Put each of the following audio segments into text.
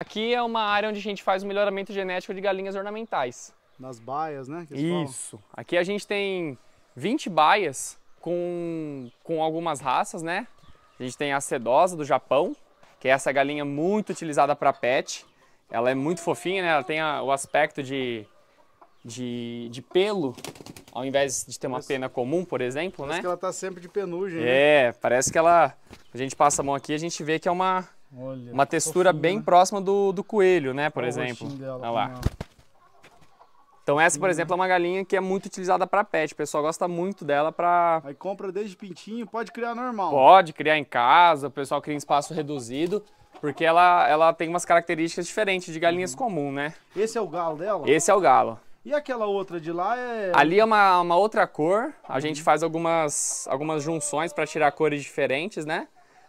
Aqui é uma área onde a gente faz o melhoramento genético de galinhas ornamentais. Nas baias, né? Isso. Falam. Aqui a gente tem 20 baias com, com algumas raças, né? A gente tem a sedosa do Japão, que é essa galinha muito utilizada para pet. Ela é muito fofinha, né? Ela tem a, o aspecto de, de, de pelo, ao invés de ter uma parece, pena comum, por exemplo, parece né? Parece que ela tá sempre de penugem, né? É, né? parece que ela... A gente passa a mão aqui e a gente vê que é uma, Olha, uma textura fofinho, bem né? próxima do, do coelho, né, por Olha exemplo. Olha tá lá. Então essa, por hum. exemplo, é uma galinha que é muito utilizada para pet. O pessoal gosta muito dela para... Aí compra desde pintinho, pode criar normal. Pode criar em casa, o pessoal cria em espaço reduzido, porque ela, ela tem umas características diferentes de galinhas uhum. comum, né? Esse é o galo dela? Esse é o galo. E aquela outra de lá é... Ali é uma, uma outra cor, a uhum. gente faz algumas, algumas junções para tirar cores diferentes, né?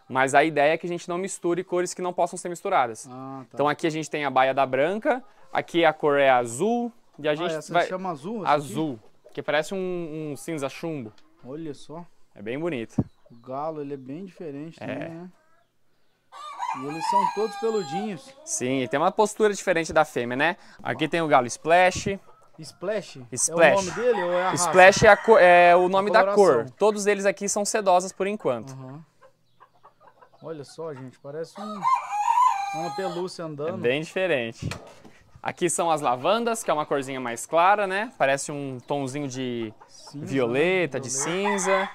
Mas a ideia é que a gente não misture cores que não possam ser misturadas. Ah, tá. Então aqui a gente tem a baia da branca, aqui a cor é azul. E a ah, gente ah, é, essa vai... chama azul? Assim? Azul, aqui? que parece um, um, cinza chumbo. Olha só. É bem bonito. O galo, ele é bem diferente é. também, né? E eles são todos peludinhos. Sim, e tem uma postura diferente da fêmea, né? Aqui tem o galo splash, Splash? Splash. É o nome dele ou é a raça? Splash é, a cor, é o nome da cor. Todos eles aqui são sedosas por enquanto. Uhum. Olha só, gente, parece um, uma pelúcia andando. É bem diferente. Aqui são as lavandas, que é uma corzinha mais clara, né? Parece um tomzinho de cinza, né? violeta, né? de cinza.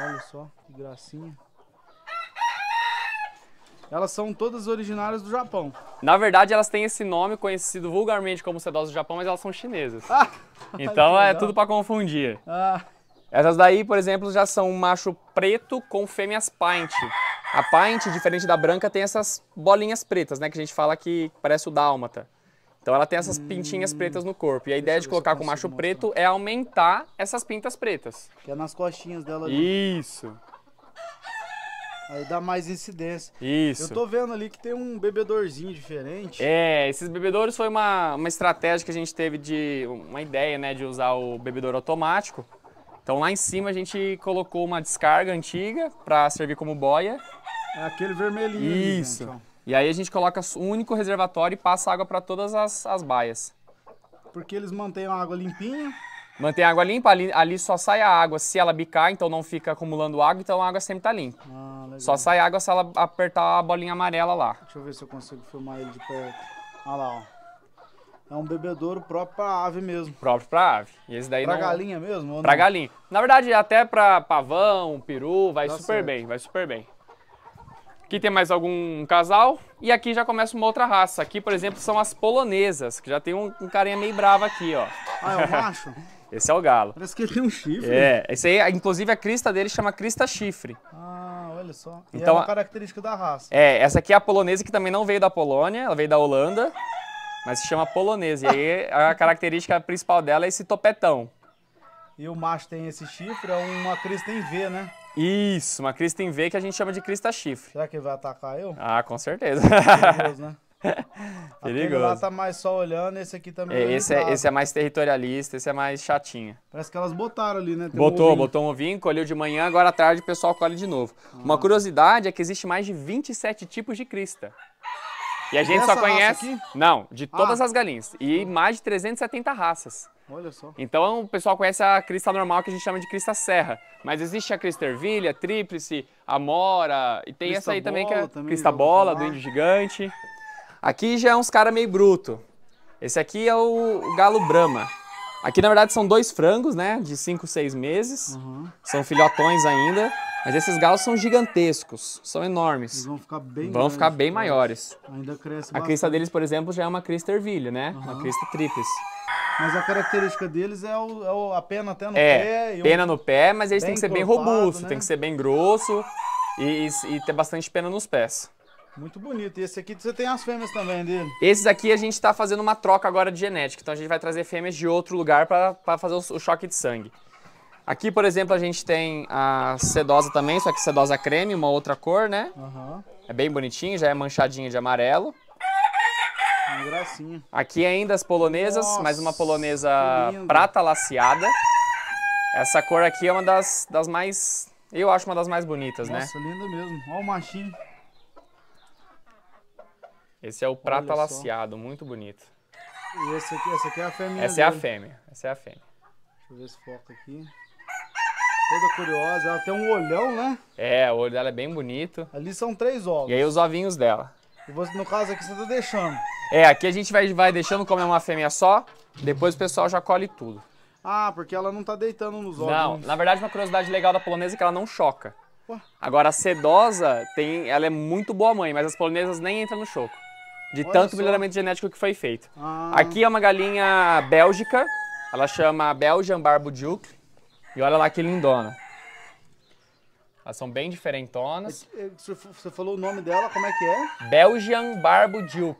Olha só, que gracinha. Elas são todas originárias do Japão. Na verdade, elas têm esse nome conhecido vulgarmente como sedosas do Japão, mas elas são chinesas. Ah, então é tudo para confundir. Ah. Essas daí, por exemplo, já são um macho preto com fêmeas pint. A Pint, diferente da branca, tem essas bolinhas pretas, né? Que a gente fala que parece o dálmata. Então ela tem essas pintinhas hum, pretas no corpo. E a ideia de colocar com macho mostrar. preto é aumentar essas pintas pretas. Que é nas costinhas dela ali. Isso. Aí dá mais incidência. Isso. Eu tô vendo ali que tem um bebedorzinho diferente. É, esses bebedores foi uma, uma estratégia que a gente teve de. uma ideia, né, de usar o bebedor automático. Então lá em cima a gente colocou uma descarga antiga para servir como boia é aquele vermelhinho. Isso. Ali, E aí a gente coloca um único reservatório e passa água para todas as, as baias. Porque eles mantêm a água limpinha. Mantém a água limpa, ali, ali, só sai a água se ela bicar, então não fica acumulando água, então a água sempre tá limpa. Ah, só sai água se ela apertar a bolinha amarela lá. Deixa eu ver se eu consigo filmar ele de perto. Olha lá, ó. É um bebedouro próprio pra ave mesmo. Próprio pra ave. E esse daí pra não... galinha mesmo? Para galinha. Na verdade, é até pra pavão, peru, vai tá super certo. bem, vai super bem. Aqui tem mais algum casal. E aqui já começa uma outra raça. Aqui, por exemplo, são as polonesas, que já tem um, um carinha meio bravo aqui, ó. Ah, é o macho? Esse é o galo. Parece que ele tem um chifre. É, esse aí, inclusive a crista dele chama crista chifre. Ah, olha só. E é então, é uma característica da raça. É, essa aqui é a polonesa que também não veio da Polônia, ela veio da Holanda, mas se chama polonesa. E aí a característica principal dela é esse topetão. E o macho tem esse chifre, é uma crista em V, né? Isso, uma crista em V que a gente chama de crista chifre. Será que ele vai atacar eu? Ah, com certeza. Perigoso, né? Perigoso. lá tá mais só olhando, esse aqui também. é, esse, é, esse é, é mais territorialista, esse é mais chatinho. Parece que elas botaram ali, né? Tem botou, um botou um ovinho, colheu de manhã, agora à tarde o pessoal colhe de novo. Ah. Uma curiosidade é que existe mais de 27 tipos de crista. E a gente é só conhece. Não, de ah. todas ah. as galinhas. E mais de 370 raças. Olha só. Então o pessoal conhece a crista normal que a gente chama de crista serra. Mas existe a crista ervilha, tríplice, amora. E tem crista essa aí também que é a crista bola do índio gigante. Aqui já é uns cara meio bruto. Esse aqui é o, o galo brama. Aqui na verdade são dois frangos, né? De 5, 6 meses. Uhum. São filhotões ainda. Mas esses galos são gigantescos, são enormes. Eles vão ficar bem Vão grandes, ficar bem tá? maiores. Ainda cresce A crista deles, por exemplo, já é uma crista ervilha, né? Uhum. Uma crista tríplice. Mas a característica deles é, o, é a pena até no é, pé. Pena um... no pé, mas eles têm que ser bem robusto, né? tem que ser bem grosso e, e, e ter bastante pena nos pés. Muito bonito. E esse aqui você tem as fêmeas também dele? Esses aqui a gente está fazendo uma troca agora de genética. Então a gente vai trazer fêmeas de outro lugar para fazer o, o choque de sangue. Aqui, por exemplo, a gente tem a sedosa também, só que sedosa creme, uma outra cor, né? Uhum. É bem bonitinho, já é manchadinho de amarelo. Que gracinha. Aqui ainda as polonesas, Nossa, mais uma polonesa prata laciada. Essa cor aqui é uma das, das mais, eu acho uma das mais bonitas, Nossa, né? Nossa, linda mesmo. Olha o machinho. Esse é o prata laciado, muito bonito. E esse aqui, essa aqui é a fêmea. Essa dele. é a fêmea, essa é a fêmea. Deixa eu ver se foca aqui. Toda curiosa. Ela tem um olhão, né? É, o olho dela é bem bonito. Ali são três ovos. E aí os ovinhos dela. E você, no caso aqui, você tá deixando. É, aqui a gente vai, vai deixando como é uma fêmea só, depois o pessoal já colhe tudo. Ah, porque ela não tá deitando nos ovos. Não, na verdade uma curiosidade legal da polonesa é que ela não choca. Ué? Agora a sedosa, tem, ela é muito boa mãe, mas as polonesas nem entram no choco. De Olha tanto só. melhoramento genético que foi feito. Ah. Aqui é uma galinha bélgica, ela chama Belgian Barbuduc. E olha lá que lindona. Elas são bem diferentonas. É, é, você falou o nome dela, como é que é? Belgian Barbo Duke.